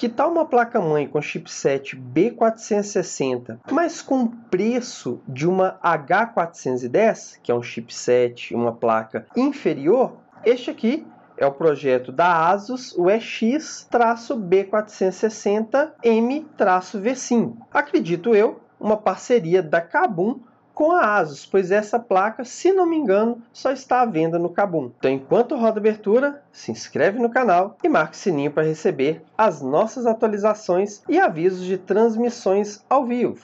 Que tal uma placa-mãe com chipset B460, mas com preço de uma H410, que é um chipset, uma placa inferior? Este aqui é o projeto da ASUS, uex b 460 m v 5 Acredito eu, uma parceria da Kabum com a ASUS, pois essa placa, se não me engano, só está à venda no Kabum. Então, enquanto roda abertura, se inscreve no canal e marque o sininho para receber as nossas atualizações e avisos de transmissões ao vivo.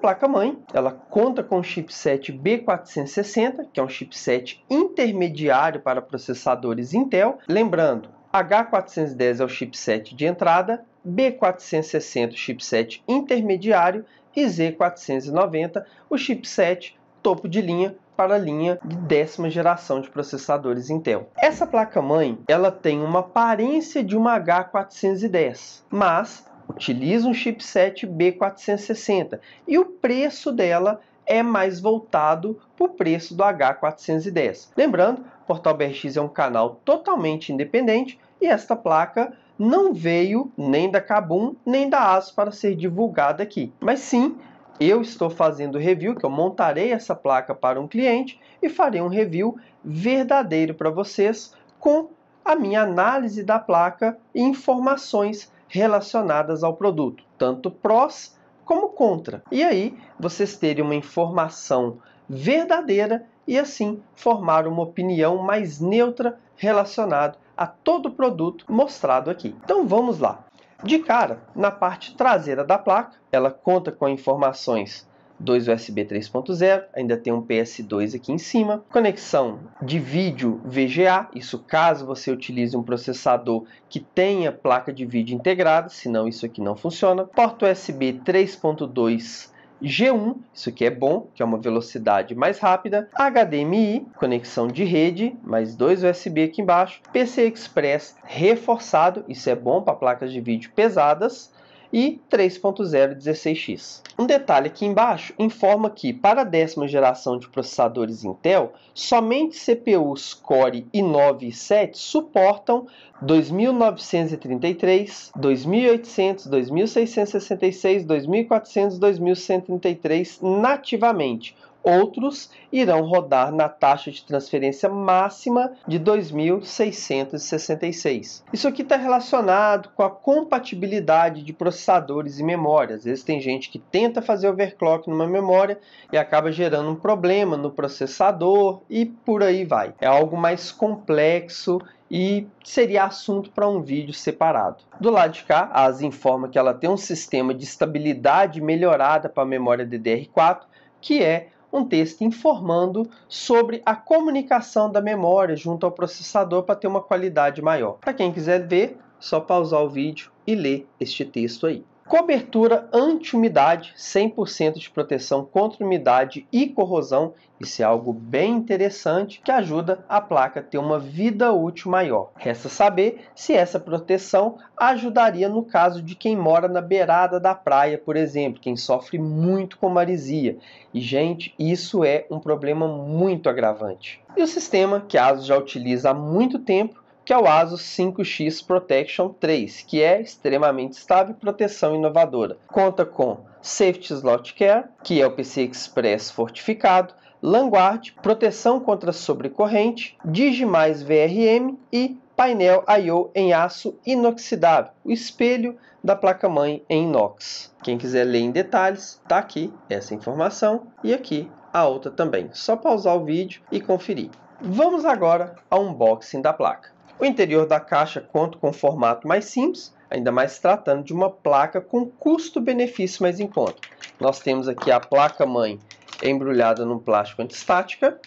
placa-mãe ela conta com o chipset B460, que é um chipset intermediário para processadores Intel. Lembrando, H410 é o chipset de entrada, B460 o chipset intermediário e Z490 o chipset topo de linha para a linha de décima geração de processadores Intel. Essa placa-mãe ela tem uma aparência de uma H410, mas utiliza um chipset B460 e o preço dela é mais voltado para o preço do H410. Lembrando, o Portal BRX é um canal totalmente independente e esta placa não veio nem da Kabum nem da ASUS para ser divulgada aqui, mas sim eu estou fazendo review, que eu montarei essa placa para um cliente e farei um review verdadeiro para vocês com a minha análise da placa e informações relacionadas ao produto, tanto prós como contra. E aí vocês terem uma informação verdadeira e assim formar uma opinião mais neutra relacionada a todo o produto mostrado aqui. Então vamos lá. De cara, na parte traseira da placa, ela conta com informações 2 USB 3.0, ainda tem um PS2 aqui em cima, conexão de vídeo VGA, isso caso você utilize um processador que tenha placa de vídeo integrada, senão isso aqui não funciona, porta USB 3.2 G1, isso aqui é bom, que é uma velocidade mais rápida, HDMI, conexão de rede, mais dois USB aqui embaixo, PCI Express reforçado, isso é bom para placas de vídeo pesadas, e 3.0 16x. Um detalhe aqui embaixo informa que, para a décima geração de processadores Intel, somente CPUs Core i9 e 7 suportam 2933, 2800, 2666, 2400, 2133 nativamente, Outros irão rodar na taxa de transferência máxima de 2.666. Isso aqui está relacionado com a compatibilidade de processadores e memória. Às vezes tem gente que tenta fazer overclock numa memória e acaba gerando um problema no processador e por aí vai. É algo mais complexo e seria assunto para um vídeo separado. Do lado de cá, a ASI informa que ela tem um sistema de estabilidade melhorada para a memória DDR4, que é um texto informando sobre a comunicação da memória junto ao processador para ter uma qualidade maior. Para quem quiser ver, é só pausar o vídeo e ler este texto aí. Cobertura anti-umidade, 100% de proteção contra umidade e corrosão. Isso é algo bem interessante que ajuda a placa a ter uma vida útil maior. Resta saber se essa proteção ajudaria no caso de quem mora na beirada da praia, por exemplo, quem sofre muito com maresia. E, gente, isso é um problema muito agravante. E o sistema que a ASUS já utiliza há muito tempo que é o ASUS 5X Protection 3, que é extremamente estável e proteção inovadora. Conta com Safety Slot Care, que é o PC Express fortificado, Languard, proteção contra sobrecorrente, Digimais VRM e painel I.O. em aço inoxidável, o espelho da placa-mãe em inox. Quem quiser ler em detalhes, tá aqui essa informação e aqui a outra também. Só pausar o vídeo e conferir. Vamos agora ao unboxing da placa. O interior da caixa conta com um formato mais simples, ainda mais tratando de uma placa com custo-benefício mais em conta. Nós temos aqui a placa-mãe embrulhada num plástico antistática,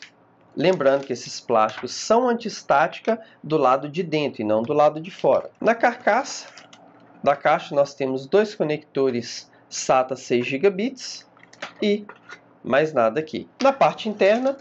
Lembrando que esses plásticos são antistática do lado de dentro e não do lado de fora. Na carcaça da caixa nós temos dois conectores SATA 6 gigabits e mais nada aqui. Na parte interna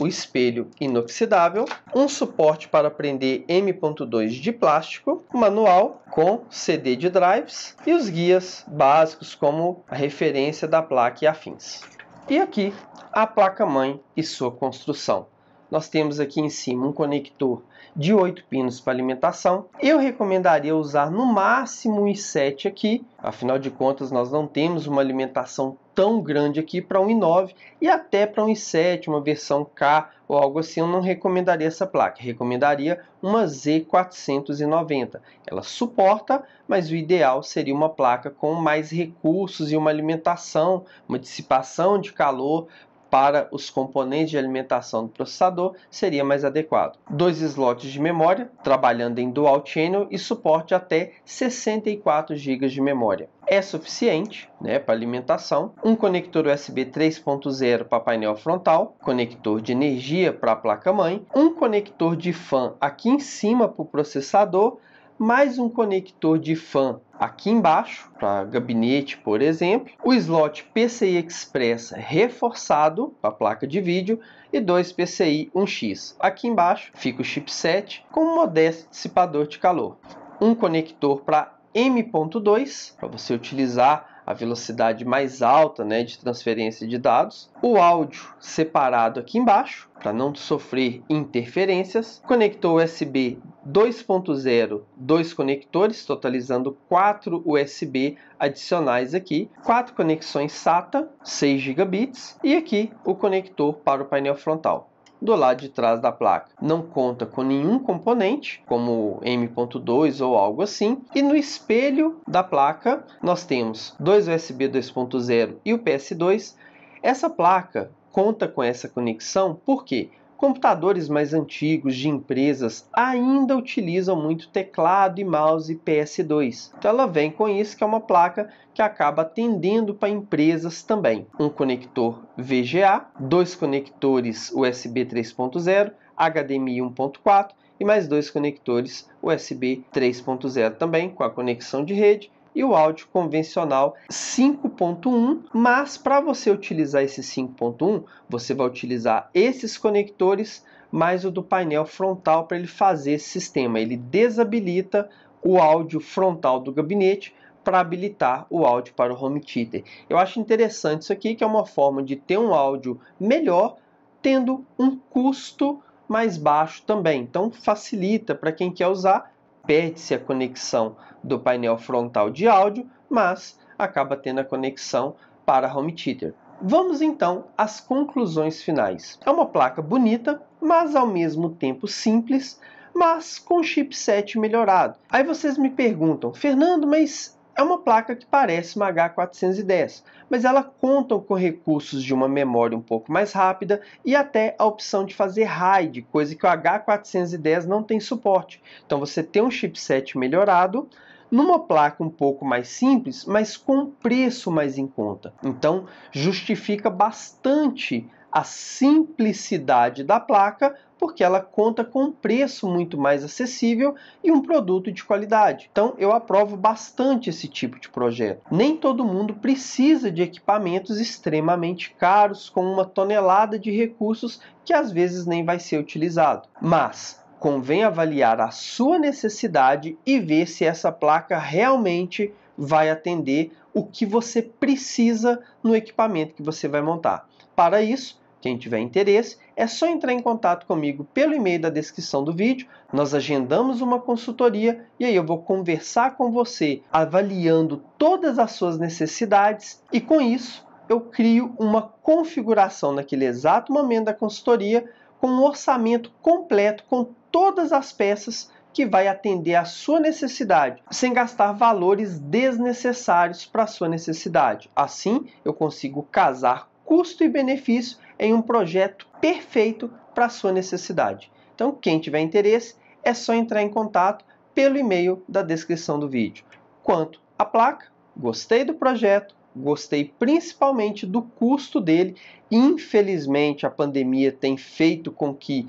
o espelho inoxidável, um suporte para prender M.2 de plástico, manual com CD de drives e os guias básicos como a referência da placa e afins. E aqui a placa-mãe e sua construção nós temos aqui em cima um conector de 8 pinos para alimentação. Eu recomendaria usar no máximo um i 7 aqui, afinal de contas nós não temos uma alimentação tão grande aqui para um i9 e até para um i7, uma versão K ou algo assim, eu não recomendaria essa placa. Recomendaria uma Z490. Ela suporta, mas o ideal seria uma placa com mais recursos e uma alimentação, uma dissipação de calor para os componentes de alimentação do processador seria mais adequado. Dois slots de memória, trabalhando em dual channel e suporte até 64 GB de memória. É suficiente né, para alimentação. Um conector USB 3.0 para painel frontal, conector de energia para a placa-mãe, um conector de fan aqui em cima para o processador mais um conector de fan aqui embaixo, para gabinete, por exemplo, o slot PCI Express reforçado para placa de vídeo e dois PCI 1x. Aqui embaixo fica o chipset com um modesto dissipador de calor. Um conector para M.2 para você utilizar a velocidade mais alta né, de transferência de dados, o áudio separado aqui embaixo para não sofrer interferências, conector USB 2.0, dois conectores, totalizando quatro USB adicionais aqui, quatro conexões SATA, 6 gigabits e aqui o conector para o painel frontal do lado de trás da placa. Não conta com nenhum componente, como M.2 ou algo assim. E no espelho da placa, nós temos dois USB 2.0 e o PS2. Essa placa conta com essa conexão Por quê? Computadores mais antigos de empresas ainda utilizam muito teclado e mouse PS2. Então ela vem com isso que é uma placa que acaba atendendo para empresas também. Um conector VGA, dois conectores USB 3.0, HDMI 1.4 e mais dois conectores USB 3.0 também com a conexão de rede e o áudio convencional 5.1, mas para você utilizar esse 5.1, você vai utilizar esses conectores mais o do painel frontal para ele fazer esse sistema. Ele desabilita o áudio frontal do gabinete para habilitar o áudio para o home theater. Eu acho interessante isso aqui, que é uma forma de ter um áudio melhor, tendo um custo mais baixo também. Então facilita para quem quer usar, perde-se a conexão do painel frontal de áudio, mas acaba tendo a conexão para home theater. Vamos então às conclusões finais. É uma placa bonita, mas ao mesmo tempo simples, mas com chipset melhorado. Aí vocês me perguntam, Fernando, mas é uma placa que parece uma H410, mas ela conta com recursos de uma memória um pouco mais rápida e até a opção de fazer RAID, coisa que o H410 não tem suporte. Então você tem um chipset melhorado, numa placa um pouco mais simples, mas com preço mais em conta. Então, justifica bastante a simplicidade da placa, porque ela conta com um preço muito mais acessível e um produto de qualidade. Então eu aprovo bastante esse tipo de projeto. Nem todo mundo precisa de equipamentos extremamente caros com uma tonelada de recursos que às vezes nem vai ser utilizado. Mas convém avaliar a sua necessidade e ver se essa placa realmente vai atender o que você precisa no equipamento que você vai montar. Para isso, quem tiver interesse, é só entrar em contato comigo pelo e-mail da descrição do vídeo. Nós agendamos uma consultoria e aí eu vou conversar com você, avaliando todas as suas necessidades e com isso eu crio uma configuração naquele exato momento da consultoria com um orçamento completo com todas as peças que vai atender a sua necessidade, sem gastar valores desnecessários para a sua necessidade. Assim, eu consigo casar custo e benefício em um projeto perfeito para a sua necessidade. Então, quem tiver interesse, é só entrar em contato pelo e-mail da descrição do vídeo. Quanto à placa, gostei do projeto, gostei principalmente do custo dele. Infelizmente, a pandemia tem feito com que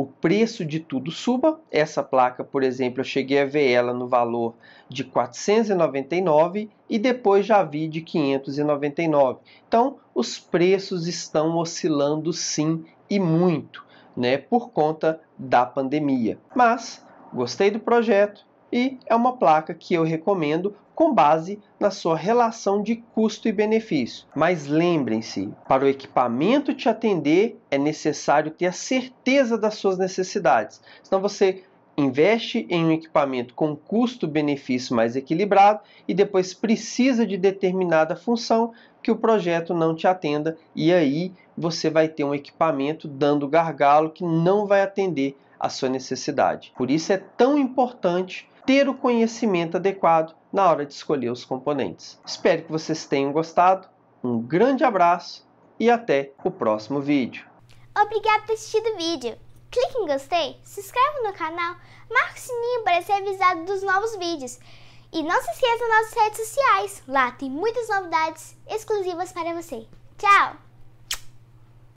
o preço de tudo suba. Essa placa, por exemplo, eu cheguei a ver ela no valor de 499 e depois já vi de 599. Então, os preços estão oscilando sim e muito, né, por conta da pandemia. Mas gostei do projeto, e é uma placa que eu recomendo com base na sua relação de custo e benefício. Mas lembrem-se, para o equipamento te atender é necessário ter a certeza das suas necessidades. Senão você investe em um equipamento com custo-benefício mais equilibrado e depois precisa de determinada função que o projeto não te atenda e aí você vai ter um equipamento dando gargalo que não vai atender a sua necessidade. Por isso é tão importante ter o conhecimento adequado na hora de escolher os componentes. Espero que vocês tenham gostado. Um grande abraço e até o próximo vídeo. Obrigado por assistir o vídeo. Clique em gostei, se inscreva no canal, marque o sininho para ser avisado dos novos vídeos. E não se esqueça das nossas redes sociais, lá tem muitas novidades exclusivas para você. Tchau!